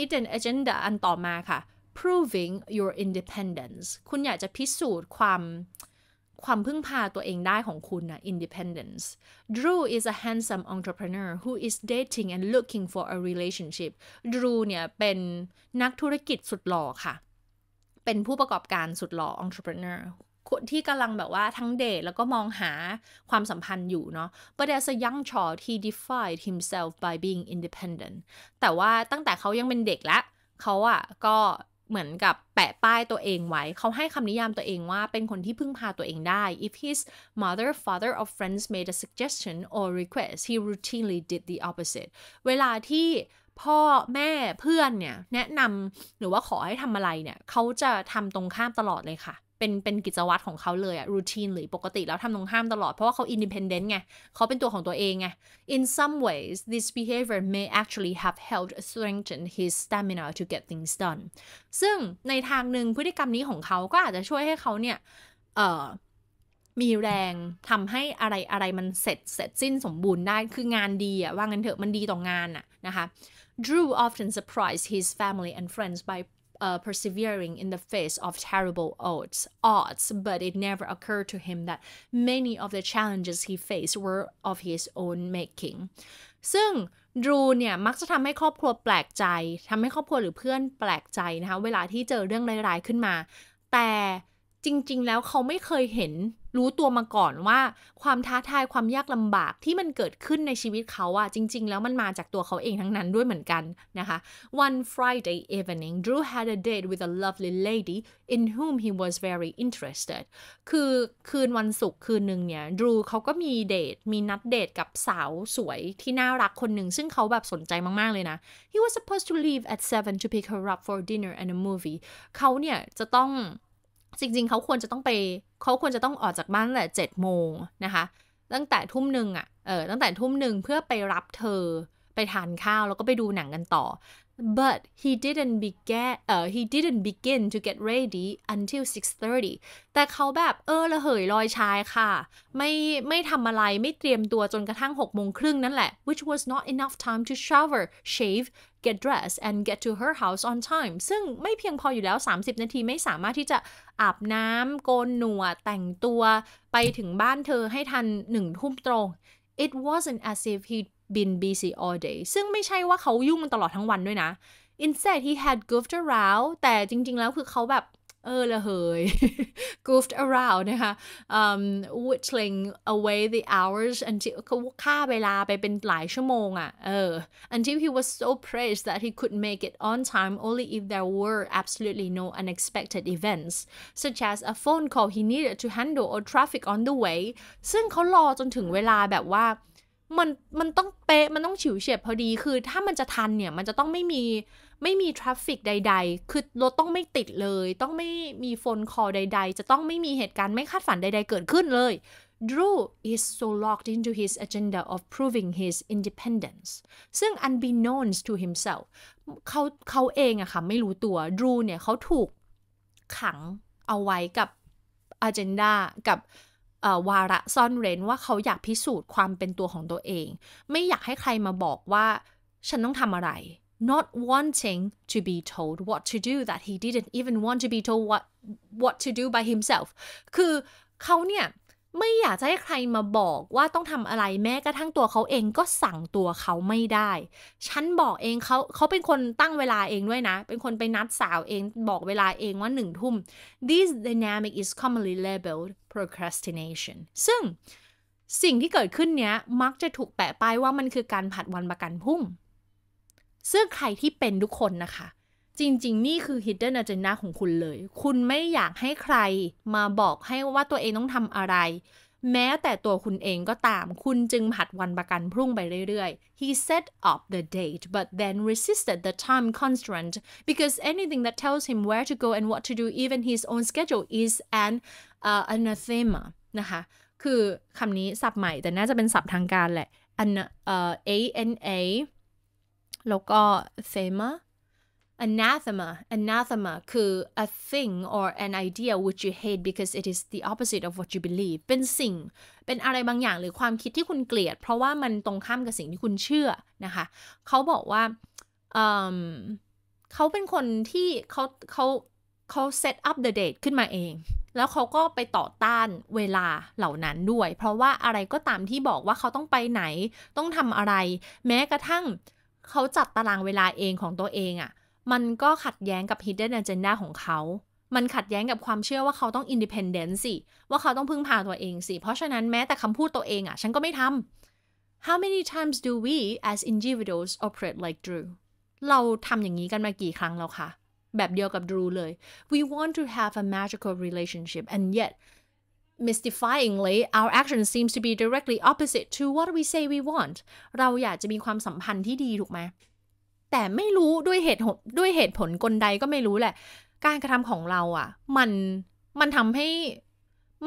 Hidden Agenda อันต่อมาค่ะ proving your independence คุณอยากจะพิสูจน์ความ ความพึ่งพาตัวเองได้ของคุณนะ independence Drew is a handsome entrepreneur who is dating and looking for a relationship Drew เนี่ยเป็นนักธุรกิจสุดหล่อค่ะ เป็นผู้ประกอบการสุดหล่อ entrepreneur คนที่กำลังแบบว่าทั้งเดทแล้วก็มองหาความสัมพันธ์อยู่เนาะ but as a young child he defined himself by being independent แต่ว่าตั้งแต่เขายังเป็นเด็กละเขาอะก็เหมือนกับแปะป้ายตัวเองไว้ เขาให้คำนิยามตัวเองว่าเป็นคนที่พึ่งพาตัวเองได้ if his mother father or friends made a suggestion or request he routinely did the opposite เวลาที่พ่อแม่เพื่อนเนี่ยแนะนำหรือว่าขอให้ทำอะไรเนี่ยเขาจะทำตรงข้ามตลอดเลยค่ะเป็นเป็นกิจวัตรของเขาเลยอะรูทีนหรือปกติแล้วทำตรงห้ามตลอดเพราะว่าเขาอินดิเพนเดนต์ไง เขาเป็นตัวของตัวเองไง in some ways this behavior may actually have helped strengthen his stamina to get things done ซึ่งในทางหนึ่งพฤติกรรมนี้ของเขา ก็อาจจะช่วยให้เขาเนี่ยเอ่อมีแรงทำให้อะไรอะไรมันเสร็จเสร็จสิ้นสมบูรณ์ได้ คืองานดีอะว่างั้นเถอะ มันดีต่องานอะนะคะ Drew often surprised his family and friends by uh, persevering in the face of terrible odds, odds, but it never occurred to him that many of the challenges he faced were of his own making. ซึ่ง ดรูเนี่ย มักจะทำให้ครอบครัวแปลกใจ ทำให้ครอบครัวหรือเพื่อนแปลกใจนะคะ เวลาที่เจอเรื่องร้ายๆขึ้นมา แต่จริงๆแล้วเขาไม่เคยเห็นรู้ตัวมาก่อนว่าความท้าทายความยากลำบากที่มันเกิดขึ้นในชีวิตเขาอะจริง ๆ แล้วมันมาจากตัวเขาเองทั้งนั้นด้วยเหมือนกันนะคะ One Friday evening Drew had a date with a lovely lady in whom he was very interested คือคืนวันศุกร์คืนหนึ่งเนี่ย Drew เขาก็มีเดท มีนัดเดทกับสาวสวยที่น่ารักคนหนึ่งซึ่งเขาแบบสนใจมากๆเลยนะ He was supposed to leave at 7 to pick her up for dinner and a movie เขาเนี่ยจะต้องจริงๆ เขาควรจะต้องไป เขาควรจะต้องออกจากบ้านแต่เจ็ดโมงนะคะ ตั้งแต่ทุ่มหนึ่งอะ่ะเออตั้งแต่ทุ่มหนึ่งเพื่อไปรับเธอไปทานข้าวแล้วก็ไปดูหนังกันต่อ but he didn't begin เออ he didn't begin to get ready until 6:30 แต่เขาแบบ เออละเหยลอยชายค่ะ ไม่ไม่ทำอะไร ไม่เตรียมตัวจนกระทั่ง6โมงครึ่งนั่นแหละ which was not enough time to shower shave get dressed and get to her house on time ซึ่งไม่เพียงพออยู่แล้ว 30 นาที ไม่สามารถที่จะ อาบน้ำโกนหนวดแต่งตัว ไปถึงบ้านเธอให้ทันหนึ่งทุ่มตรง it wasn't as if he บิน busy all day ซึ่งไม่ใช่ว่าเขายุ่งตลอดทั้งวันด้วยนะ instead he had goofed around แต่จริง ๆแล้วคือเขาแบบ เออ ละเหย goofed around นะคะ um, whittling away the hours until ค่าเวลาไปเป็นหลายชั่วโมงอะ่ะเออ until he was so praised that he could make it on time only if there were absolutely no unexpected events such as a phone call he needed to handle or traffic on the way ซึ่งเขารอจนถึงเวลาแบบว่ามันมันต้องเป๊ะมันต้องฉิวเฉียบพอดีคือถ้ามันจะทันเนี่ย มันจะต้องไม่มี ไม่มีทราฟฟิกใด ๆ คือรถต้องไม่ติดเลย ต้องไม่มีโฟนคอลใด ๆ จะต้องไม่มีเหตุการณ์ไม่คาดฝันใดๆ เกิดขึ้นเลย Drew is so locked into his agenda of proving his independence ซึ่ง unbeknownst to himself เขาเขาเองอะค่ะ ไม่รู้ตัว Drew เนี่ยเขาถูกขังเอาไว้กับ agenda กับวาระซ่อนเร้นว่าเขาอยากพิสูจน์ความเป็นตัวของตัวเอง ไม่อยากให้ใครมาบอกว่าฉันต้องทำอะไร not wanting to be told what to do that he didn't even want to be told what what to do by himself คือเขาเนี่ยไม่อยากจะให้ใครมาบอกว่าต้องทำอะไรแม้กระทั่งตัวเขาเองก็สั่งตัวเขาไม่ได้ ฉันบอกเองเขาเขาเป็นคนตั้งเวลาเองด้วยนะ เป็นคนไปนัดสาวเองบอกเวลาเองว่าหนึ่งทุ่ม this dynamic is commonly labeled procrastination ซึ่งสิ่งที่เกิดขึ้นเนี้ยมักจะถูกแปะป้ายว่ามันคือการผัดวันประกันพรุ่ง ซึ่งใครที่เป็นทุกคนนะคะจริงๆ นี่คือ hidden agenda ของคุณเลย คุณไม่อยากให้ใครมาบอกให้ว่าตัวเองต้องทำอะไร แม้แต่ตัวคุณเองก็ตาม คุณจึงผัดวันประกันพรุ่งไปเรื่อยๆ He set up the date but then resisted the time constraint because anything that tells him where to go and what to do even his own schedule is an uh, anathema นะคะ คือคำนี้สับใหม่ แต่น่าจะเป็นสับทางการแหละ an uh, a n a แล้วก็ thema anathema anathema คือ a thing or an idea which you hate because it is the opposite of what you believe เป็นสิ่ง เป็นอะไรบางอย่างหรือความคิดที่คุณเกลียด เพราะว่ามันตรงข้ามกับสิ่งที่คุณเชื่อนะคะ เขาบอกว่า เขาเป็นคนที่เขาเขาเขา set up the date ขึ้นมาเอง แล้วเขาก็ไปต่อต้านเวลาเหล่านั้นด้วย เพราะว่าอะไรก็ตามที่บอกว่าเขาต้องไปไหนต้องทำอะไร แม้กระทั่งเขาจัดตารางเวลาเองของตัวเองอะ่ะมันก็ขัดแย้งกับ hidden agenda ของเขา มันขัดแย้งกับความเชื่อว่าเขาต้อง independent สิ ว่าเขาต้องพึ่งพาตัวเองสิ เพราะฉะนั้นแม้แต่คำพูดตัวเองอะ่ะ ฉันก็ไม่ทำ How many times do we as individuals operate like Drew เราทำอย่างนี้กันมากี่ครั้งแล้วคะ แบบเดียวกับ Drew เลย We want to have a magical relationship and yet mystifyingly our action seems to be directly opposite to what we say we want เราอยากจะมีความสัมพันธ์ที่ดีถูกไหมแต่ไม่รู้ด้วยเหตุด้วยเหตุผลกลใดก็ไม่รู้แหละ การกระทำของเราอะ่ะมันมันทำให้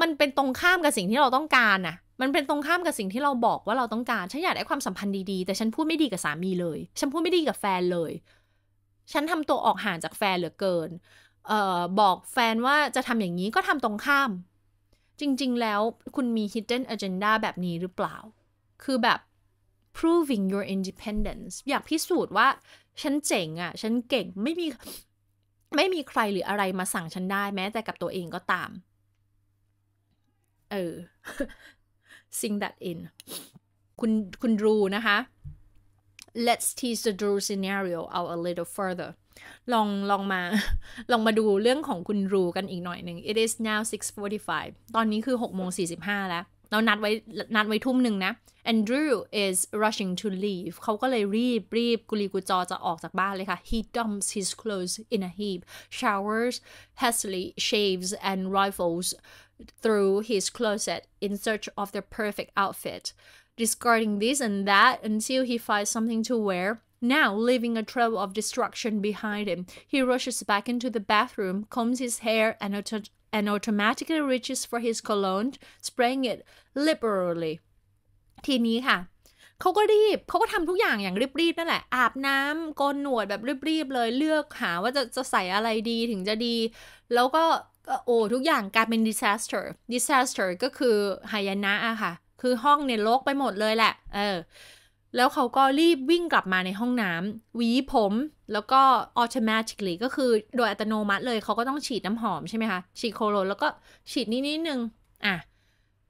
มันเป็นตรงข้ามกับสิ่งที่เราต้องการน่ะ มันเป็นตรงข้ามกับสิ่งที่เราบอกว่าเราต้องการฉันอยากได้ความสัมพันธ์ดีๆแต่ฉันพูดไม่ดีกับสามีเลย ฉันพูดไม่ดีกับแฟนเลย ฉันทำตัวออกห่างจากแฟนเหลือเกินเอ่อบอกแฟนว่าจะทำอย่างนี้ก็ทำตรงข้าม จริง ๆแล้วคุณมี hidden agenda แบบนี้หรือเปล่าคือแบบ proving your independence อยากพิสูจน์ว่าฉันเจ๋งอะ่ะ ฉันเก่ง ไม่มีไม่มีใครหรืออะไรมาสั่งฉันได้แม้แต่กับตัวเองก็ตาม เออ sing that in คุณ คุณรูนะคะ let's tease the Drew scenario out a little further ลองลองมา ลองมาดูเรื่องของคุณรูกันอีกหน่อยหนึ่ง it is now 6:45 ตอนนี้คือ6โมง45 แล้วเรานัดไว้นัดไว้ทุ่มหนึ่งนะ Andrew is rushing to leave เขาก็เลยรีบรีบกุลีกุจอจะออกจากบ้านเลยค่ะ He dumps his clothes in a heap showers hastily shaves and rifles through his closet in search of the perfect outfit discarding this and that until he finds something to wear Now, leaving a trail of destruction behind him, he rushes back into the bathroom, combs his hair, and and automatically reaches for his cologne, spraying it liberally. ทีนี้ค่ะ เขาก็รีบ เขาก็ทำทุกอย่างอย่างรีบๆนั่นแหละ อาบน้ำโกนหนวดแบบรีบๆเลย เลือกหาว่าจะจะใส่อะไรดีถึงจะดี แล้วก็ โอ้ ทุกอย่างกลายเป็น disaster disaster ก็คือหายนะอะค่ะ คือห้องเนี่ยลกไปหมดเลยแหละ เออ แล้วเขาก็รีบวิ่งกลับมาในห้องน้ำหวีผมแล้วก็อ u t o m ม t i c a l ก็คือโดยอัตโนมัติเลยเขาก็ต้องฉีดน้ำหอมใช่ไหมคะ ฉีดโคโลนแล้วก็ฉีดนิดนิดนึง อ่ะ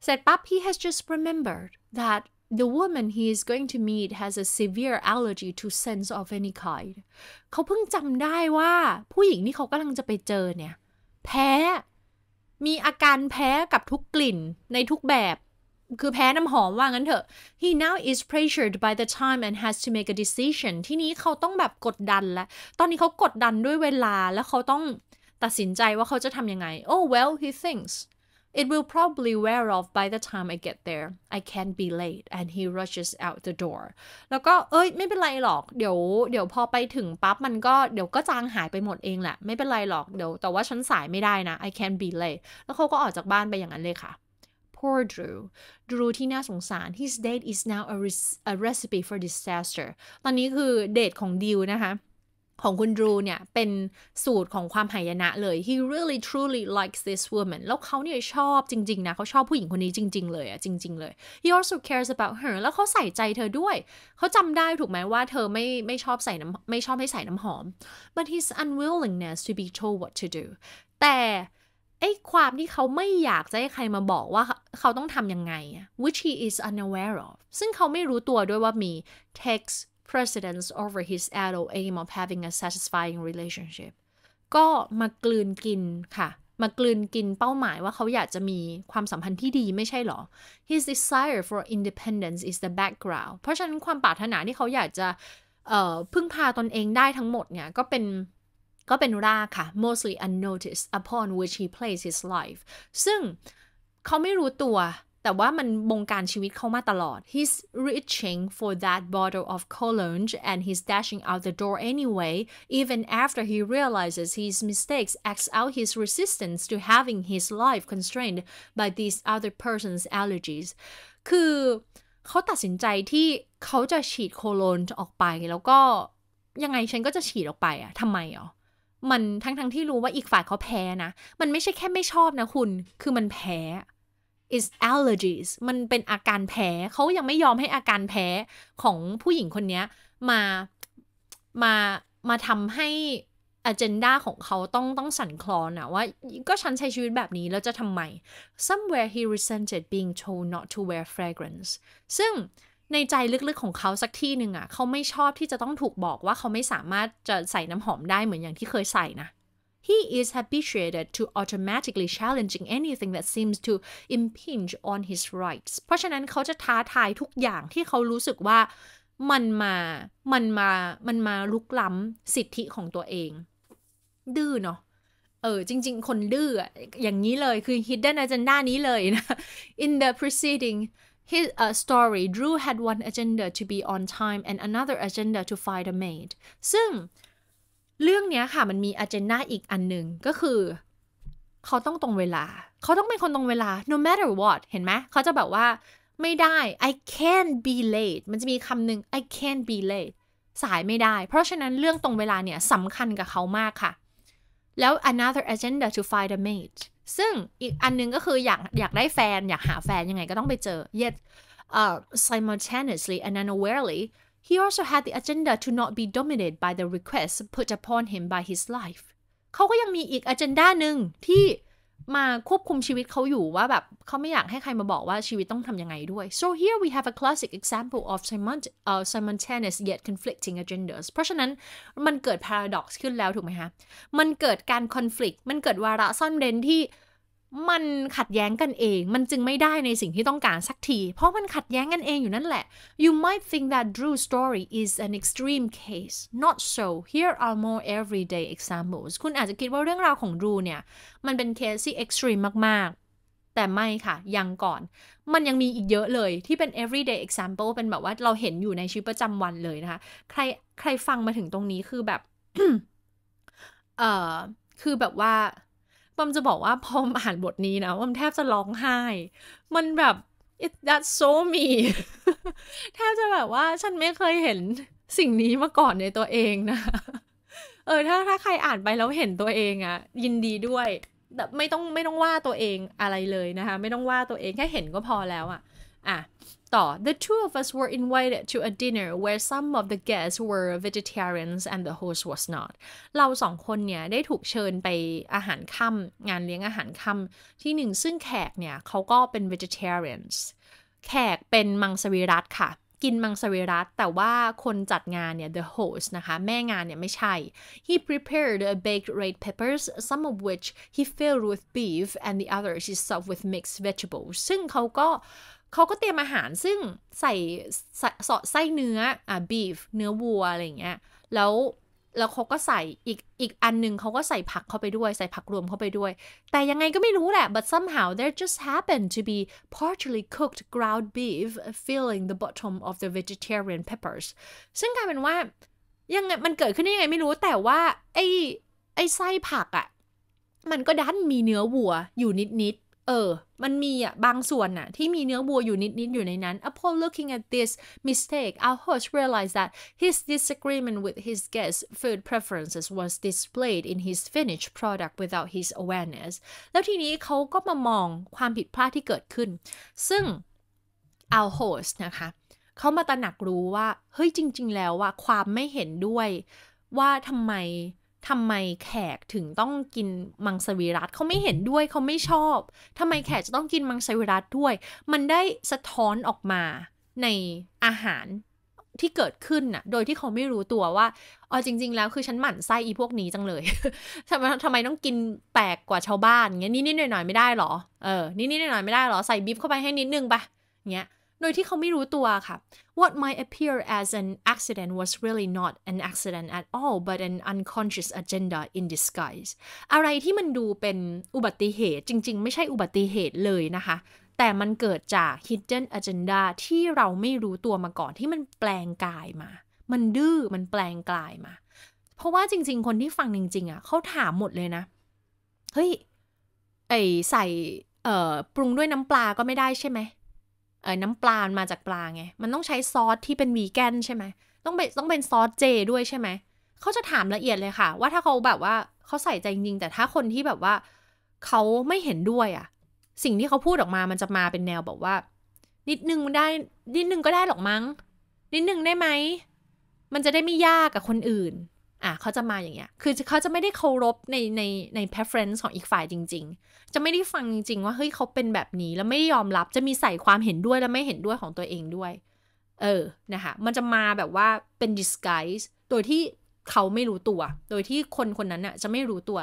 เสร็จปั๊บ he has just remembered that the woman he is going to meet has a severe allergy to scents of any kind เขาเพิ่งจำได้ว่าผู้หญิงที่เขากำลังจะไปเจอเนี่ย แพ้มีอาการแพ้กับทุกกลิ่นในทุกแบบคือแพ้น้ำหอมว่า งั้นเถอะ he now is pressured by the time and has to make a decision ที่นี้เขาต้องแบบกดดันและ ตอนนี้เขากดดันด้วยเวลาแล้วเขาต้องตัดสินใจว่าเขาจะทำยังไง oh well he thinks It will probably wear off by the time I get there. I can't be late. And he rushes out the door. แล้วก็ เอ้ยไม่เป็นไรหรอก เดี๋ยวเดี๋ยวพอไปถึงปั๊บ มันก็ เดี๋ยวก็จางหายไปหมดเองแหละ ไม่เป็นไรหรอกเดี๋ยว แต่ว่าฉันสายไม่ได้นะ I can't be late. แล้วเขาก็ออกจากบ้านไปอย่างนั้นเลยค่ะ poor Drew Drew ที่น่าสงสาร his date is now a, a recipe for disaster ตอนนี้คือเดทของดิวนะคะ ของคุณดูเนี่ยเป็นสูตรของความหายนะเลย he really truly likes this woman แล้วเขาเนี่ยชอบจริงๆ นะ เขาชอบผู้หญิงคนนี้จริง ๆ เลยอะจริงๆเลย he also cares about her แล้วเขาใส่ใจเธอด้วย เขาจำได้ถูกไหมว่าเธอไม่ไม่ชอบใส่น้ำไม่ชอบให้ใส่น้ำหอม but his unwillingness to be told what to do แต่ไอ้ความที่เขาไม่อยากจะให้ใครมาบอกว่าเขาต้องทำยังไง which he is unaware of ซึ่งเขาไม่รู้ตัวด้วยว่ามี takes precedence over his adult aim of having a satisfying relationship ก็มากลืนกินค่ะ มากลืนกินเป้าหมายว่าเขาอยากจะมีความสัมพันธ์ที่ดีไม่ใช่หรอ his desire for independence is the background เพราะฉะนั้นความปรารถนาที่เขาอยากจะพึ่งพาตนเองได้ทั้งหมดเนี่ยก็เป็นก็เป็นรากค่ะ mostly unnoticed upon which he plays his life ซึ่งเขาไม่รู้ตัว แต่ว่ามันบงการชีวิตเขามาตลอด he's reaching for that bottle of cologne and he's dashing out the door anyway even after he realizes his mistakes acts out his resistance to having his life constrained by these other person's allergies คือเขาตัดสินใจที่เขาจะฉีดโคโลนออกไปแล้วก็ยังไงฉันก็จะฉีดออกไปอะทำไมอ่ะมันทั้งทั้งที่รู้ว่าอีกฝ่ายเขาแพ้นะ มันไม่ใช่แค่ไม่ชอบนะคุณ คือมันแพ้ is allergies มันเป็นอาการแพ้เขายังไม่ยอมให้อาการแพ้ของผู้หญิงคนนี้มา มา มาทำให้อเจนดาของเขาต้องต้องสั่นคลอนอะว่า ก็ฉันใช้ชีวิตแบบนี้ แล้วจะทำไม somewhere he resented being told not to wear fragrance ซึ่งในใจลึกๆของเขาสักที่หนึ่งอะ่ะเขาไม่ชอบที่จะต้องถูกบอกว่าเขาไม่สามารถจะใส่น้ำหอมได้เหมือนอย่างที่เคยใส่นะ He is habituated to automatically challenging anything that seems to impinge on his rights เพราะฉะนั้นเขาจะท้าทายทุกอย่างที่เขารู้สึกว่ามันมา มันมา มันมาลุกล้ำสิทธิของตัวเอง ดื้อเนาะเออจริงๆคนดื้ออย่างนี้เลยคือ hidden agenda นี้เลยนะ in the preceding His uh, story, Drew had one agenda to be on time and another agenda to find a maid. ซึ่งเรื่องเนี้ยค่ะมันมี agenda อีกอันหนึ่งก็คือเขาต้องตรงเวลาเขาต้องเป็นคนตรงเวลา no matter what เห็นไหมเขาจะแบบว่าไม่ได้ I can't be late มันจะมีคำหนึ่ง I can't be late สายไม่ได้ เพราะฉะนั้นเรื่องตรงเวลาเนี่ยสำคัญกับเขามากค่ะ แล้ว another agenda to find a mate ซึ่งอีกอันนึงก็คืออยากอยากได้แฟน อยากหาแฟนยังไงก็ต้องไปเจอ yet uh, simultaneously and unawarely he also had the agenda to not be dominated by the requests put upon him by his life เขาก็ยังมีอีกอ g e n d a หนึ่งที่มาควบคุมชีวิตเขาอยู่ว่าแบบเขาไม่อยากให้ใครมาบอกว่าชีวิตต้องทำยังไงด้วย so here we have a classic example of simultaneous yet conflicting agendas เพราะฉะนั้นมันเกิด paradox ขึ้นแล้วถูกไหมฮะมันเกิดการ conflict มันเกิดวาระซ่อนเร้นที่มันขัดแย้งกันเอง มันจึงไม่ได้ในสิ่งที่ต้องการสักที เพราะมันขัดแย้งกันเองอยู่นั่นแหละ You might think that Drew's story is an extreme case not so here are more everyday examples คุณอาจจะคิดว่าเรื่องราวของ Drew เนี่ย มันเป็นเคสที่ extreme มาก ๆ แต่ไม่ค่ะ ยังก่อน มันยังมีอีกเยอะเลย ที่เป็น everyday example เป็นแบบว่าเราเห็นอยู่ในชีวิตประจำวันเลยนะคะ ใครใครฟังมาถึงตรงนี้คือแบบเอ่อคือแบบว่าบอมจะบอกว่าพอมอ่านบทนี้นะบอมแทบจะร้องไห้ มันแบบ it that's so me แทบจะแบบว่าฉันไม่เคยเห็นสิ่งนี้มาก่อนในตัวเองนะ เออ ถ้าถ้าใครอ่านไปแล้วเห็นตัวเองอะ ยินดีด้วยไม่ต้อง ไม่ต้องว่าตัวเองอะไรเลยนะคะ ไม่ต้องว่าตัวเอง แค่เห็นก็พอแล้วอ่ะอ่ะ ต่อ the two of us were invited to a dinner where some of the guests were vegetarians and the host was not เราสองคนเนี่ยได้ถูกเชิญไปอาหารค่ำงานเลี้ยงอาหารค่ำที่หนึ่งซึ่งแขกเนี่ยเขาก็เป็น vegetarians แขกเป็นมังสวิรัตค่ะกินมังสวิรัตแต่ว่าคนจัดงานเนี่ย the host นะคะแม่งานเนี่ยไม่ใช่ he prepared a baked red peppers some of which he filled with beef and the others he served with mixed vegetables ซึ่งเขาก็เขาก็เตรียมอาหารซึ่งใส่สอดไส้เนื้ออ่ะ beef เนื้อวัวอะไรเงี้ยแล้วแล้วเขาก็ใส่อีกอีกอันหนึ่งเขาก็ใส่ผักเข้าไปด้วย ใส่ผักรวมเข้าไปด้วย แต่ยังไงก็ไม่รู้แหละ but somehow there just happened to be partially cooked ground beef filling the bottom of the vegetarian peppers ซึ่งกลายเป็นว่ายังไงมันเกิดขึ้นได้ยังไงไม่รู้แต่ว่าไอ้ไอ้ไส้ผักอะ่ะมันก็ดันมีเนื้อวัวอยู่นิดนิดเออ มันมีอ่ะบางส่วนน่ะที่มีเนื้อบัวอยู่นิด ๆ อยู่ในนั้น Upon looking at this mistake our host realized that his disagreement with his guests' food preferences was displayed in his finished product without his awareness แล้วทีนี้เขาก็มามองความผิดพลาดที่เกิดขึ้น ซึ่ง our host นะคะ เขามาตระหนักรู้ว่า เฮ้ยจริงๆแล้วว่าความไม่เห็นด้วยว่าทำไมทำไมแขกถึงต้องกินมังสวิรัตเขาไม่เห็นด้วยเขาไม่ชอบทำไมแขกจะต้องกินมังสวิรัตด้วย มันได้สะท้อนออกมาในอาหารที่เกิดขึ้นน่ะ โดยที่เขาไม่รู้ตัวว่าอ๋อจริงๆแล้วคือฉันหมั่นไส้อีพวกนี้จังเลยทำไมทำไมต้องกินแปลกกว่าชาวบ้านเงี้ยนิดๆหน่อย ๆไม่ได้หรอเออนิดๆหน่อยๆไม่ได้หรอใส่บีบเข้าไปให้นิดนึงปะเงี้ยโดยที่เขาไม่รู้ตัวค่ะ What might appear as an accident was really not an accident at all but an unconscious agenda in disguise อะไรที่มันดูเป็นอุบัติเหตุ จริงๆไม่ใช่อุบัติเหตุเลยนะคะ แต่มันเกิดจาก hidden agenda ที่เราไม่รู้ตัวมาก่อนที่มันแปลงกายมา มันดื้อ มันแปลงกายมา เพราะว่าจริง ๆ คนที่ฟังจริง ๆ อ่ะเขาถามหมดเลยนะ เฮ้ย ไอใส่เอ่อปรุงด้วยน้ำปลาก็ไม่ได้ใช่ไหมน้ำปลามาจากปลาไง มันต้องใช้ซอสที่เป็นวีแกนใช่ไหมต้องเป็นต้องเป็นซอสเจด้วยใช่ไหม เขาจะถามละเอียดเลยค่ะว่าถ้าเขาแบบว่าเขาใส่ใจจริงแต่ถ้าคนที่แบบว่าเขาไม่เห็นด้วยอะสิ่งที่เขาพูดออกมามันจะมาเป็นแนวแบบว่า นิดนึงได้นิดนึงก็ได้หรอกมั้ง นิดนึงได้ไหม มันจะได้ไม่ยากกับคนอื่น่ะเขาจะมาอย่างเงี้ย คือเขาจะไม่ได้เคารพในในใน preference ของอีกฝ่ายจริง ๆ จะไม่ได้ฟังจริงๆว่าเฮ้ยเขาเป็นแบบนี้ แล้วไม่ได้ยอมรับจะมีใส่ความเห็นด้วยและไม่เห็นด้วยของตัวเองด้วย เออนะคะมันจะมาแบบว่าเป็น disguise โดยที่เขาไม่รู้ตัว โดยที่คนคนนั้นน่ะจะไม่รู้ตัว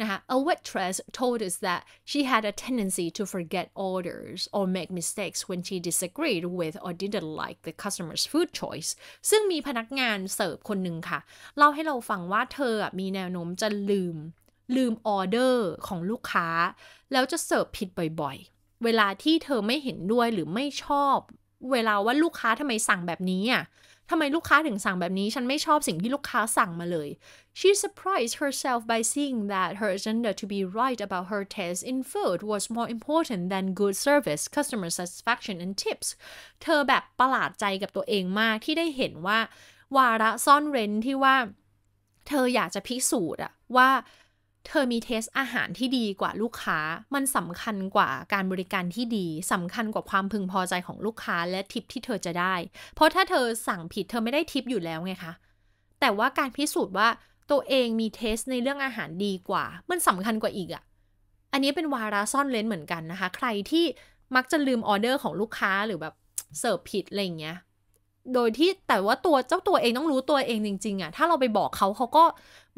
นะคะ a waitress told us that she had a tendency to forget orders or make mistakes when she disagreed with or didn't like the customer's food choice ซึ่งมีพนักงานเสิร์ฟคนหนึ่งค่ะเล่าให้เราฟังว่าเธอมีแนวโน้มจะลืม ลืมออเดอร์ของลูกค้า แล้วจะเสิร์ฟผิดบ่อยๆ เวลาที่เธอไม่เห็นด้วยหรือไม่ชอบ เวลาว่าลูกค้าทำไมสั่งแบบนี้อ่ะทำไมลูกค้าถึงสั่งแบบนี้ฉันไม่ชอบสิ่งที่ลูกค้าสั่งมาเลย She surprised herself by seeing that her agenda to be right about her taste in food was more important than good service, customer satisfaction and tips เธอแบบประหลาดใจกับตัวเองมากที่ได้เห็นว่า วาระซ่อนเร้นที่ว่า เธออยากจะพิสูจน์อะว่าเธอมีเทส อาหารที่ดีกว่าลูกค้า มันสำคัญกว่าการบริการที่ดีสำคัญกว่าความพึงพอใจของลูกค้าและทิปที่เธอจะได้ เพราะถ้าเธอสั่งผิดเธอไม่ได้ทิปอยู่แล้วไงคะ แต่ว่าการพิสูจน์ว่า ตัวเองมีเทส ในเรื่องอาหารดีกว่า มันสำคัญกว่าอีกอะอันนี้เป็นวาระซ่อนเลนเหมือนกันนะคะ ใครที่มักจะลืมออเดอร์ของลูกค้าหรือแบบเสิร์ฟผิดอะไรเงี้ย โดยที่แต่ว่าตัวเจ้าตัวเองต้องรู้ตัวเองจริง ๆอะถ้าเราไปบอกเขาเขาก็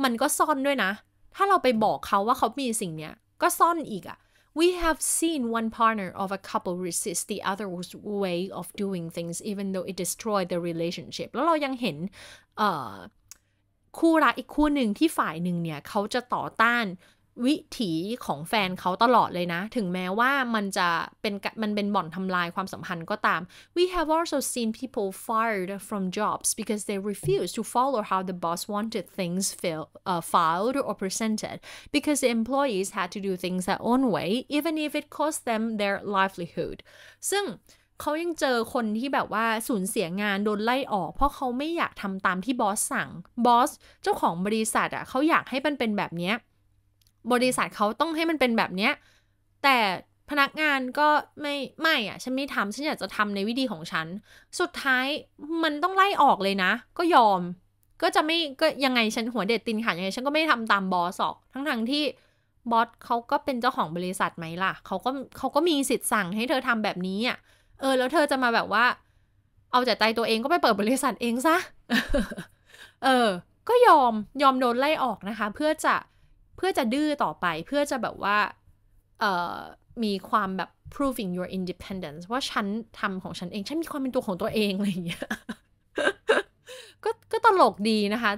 มันก็ซ่อนด้วยนะถ้าเราไปบอกเขาว่าเขามีสิ่งเนี้ยก็ซ่อนอีกอะ we have seen one partner of a couple resist the other's way of doing things even though it destroyed the relationship แล้วเรายังเห็นคู่รักอีกคู่หนึ่งที่ฝ่ายหนึ่งเนี่ย เขาจะต่อต้านวิถีของแฟนเขาตลอดเลยนะ ถึงแม้ว่ามันจะเป็น มันเป็นบ่อนทำลายความสัมพันธ์ก็ตาม we have also seen people fired from jobs because they refuse d to follow how the boss wanted things fil- uh, filed or presented because the employees had to do things their own way even if it cost them their livelihood ซึ่งเขายังเจอคนที่แบบว่าสูญเสียงานโดนไล่ออก เพราะเขาไม่อยากทำตามที่บอสสั่ง บอส เจ้าของบริษัทอ่ะเขาอยากให้มันเป็นแบบเนี้ยบริษัทเขาต้องให้มันเป็นแบบเนี้ยแต่พนักงานก็ไม่ไม่อะฉันไม่ทำ ฉันอยากจะทำในวิธีของฉัน สุดท้ายมันต้องไล่ออกเลยนะ ก็ยอม ก็จะไม่ก็ยังไงฉันหัวเด็ดตินค่ะยังไงฉันก็ไม่ทำตามบอสออก ทั้งทงที่บอสเขาก็เป็นเจ้าของบริษัทไหมล่ะ เขาก็เขาก็มีสิทธิ์สั่งให้เธอทำแบบนี้อะ่ะเออ แล้วเธอจะมาแบบว่า เอาจใจตัวเองก็ไปเปิดบริษัทเองซะ เออ ก็ยอมยอมโดนไล่ออกนะคะ เพื่อจะพื่อจะดื้อต่อไปเพื่อจะแบบว่า มีความแบบ proving your independence ว่าฉันทำของฉันเอง ฉันมีความเป็นตัวของตัวเอง อะไรอย่างเงี้ยก็ก็ตลกดีนะคะ